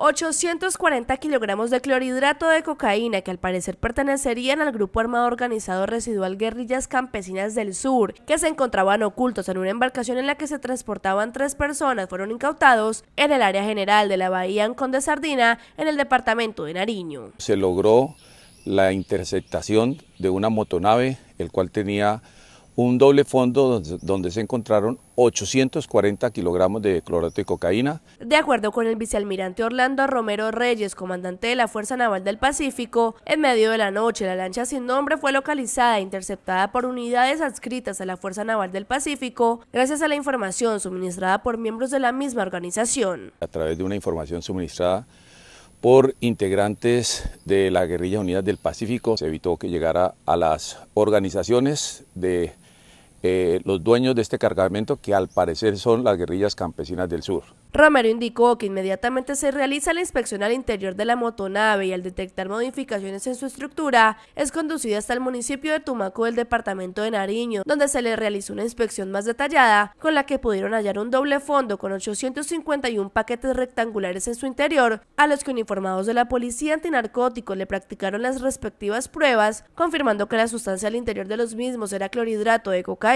840 kilogramos de clorhidrato de cocaína que al parecer pertenecerían al grupo armado organizado residual Guerrillas Campesinas del Sur, que se encontraban ocultos en una embarcación en la que se transportaban tres personas, fueron incautados en el área general de la bahía Ancón Sardina, en el departamento de Nariño. Se logró la interceptación de una motonave, el cual tenía un doble fondo donde se encontraron 840 kilogramos de clorato de cocaína. De acuerdo con el vicealmirante Orlando Romero Reyes, comandante de la Fuerza Naval del Pacífico, en medio de la noche la lancha sin nombre fue localizada e interceptada por unidades adscritas a la Fuerza Naval del Pacífico gracias a la información suministrada por miembros de la misma organización. A través de una información suministrada por integrantes de la Guerrilla Unidad del Pacífico. Se evitó que llegara a las organizaciones de eh, los dueños de este cargamento, que al parecer son las guerrillas campesinas del sur. Romero indicó que inmediatamente se realiza la inspección al interior de la motonave y al detectar modificaciones en su estructura, es conducida hasta el municipio de Tumaco del departamento de Nariño, donde se le realizó una inspección más detallada, con la que pudieron hallar un doble fondo con 851 paquetes rectangulares en su interior, a los que uniformados de la policía antinarcótico le practicaron las respectivas pruebas, confirmando que la sustancia al interior de los mismos era clorhidrato de cocaína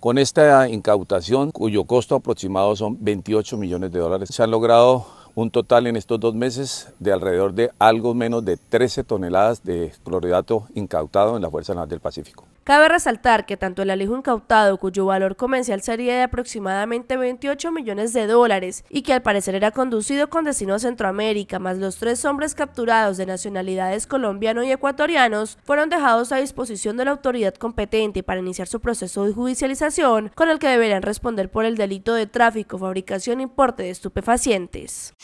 con esta incautación, cuyo costo aproximado son 28 millones de dólares, se han logrado un total en estos dos meses de alrededor de algo menos de 13 toneladas de clorhidrato incautado en las fuerzas Naval del Pacífico. Cabe resaltar que tanto el alijo incautado, cuyo valor comercial sería de aproximadamente 28 millones de dólares y que al parecer era conducido con destino a Centroamérica, más los tres hombres capturados de nacionalidades colombiano y ecuatorianos, fueron dejados a disposición de la autoridad competente para iniciar su proceso de judicialización, con el que deberán responder por el delito de tráfico, fabricación e importe de estupefacientes.